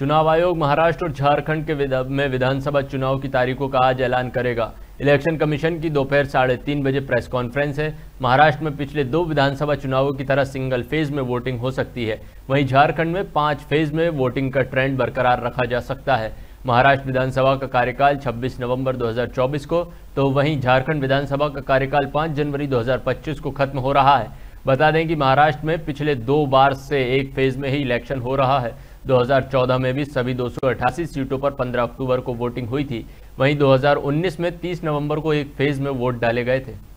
चुनाव आयोग महाराष्ट्र और झारखंड के विदा, में विधानसभा चुनाव की तारीखों का आज ऐलान करेगा इलेक्शन कमीशन की दोपहर साढ़े तीन बजे प्रेस कॉन्फ्रेंस है महाराष्ट्र में पिछले दो विधानसभा चुनावों की तरह सिंगल फेज में वोटिंग हो सकती है वहीं झारखंड में पांच फेज में वोटिंग का ट्रेंड बरकरार रखा जा सकता है महाराष्ट्र विधानसभा का कार्यकाल 26 नवंबर 2024 को तो वहीं झारखंड विधानसभा का कार्यकाल 5 जनवरी 2025 को खत्म हो रहा है बता दें कि महाराष्ट्र में पिछले दो बार से एक फेज में ही इलेक्शन हो रहा है 2014 में भी सभी दो सीटों पर 15 अक्टूबर को वोटिंग हुई थी वहीं 2019 में 30 नवंबर को एक फेज में वोट डाले गए थे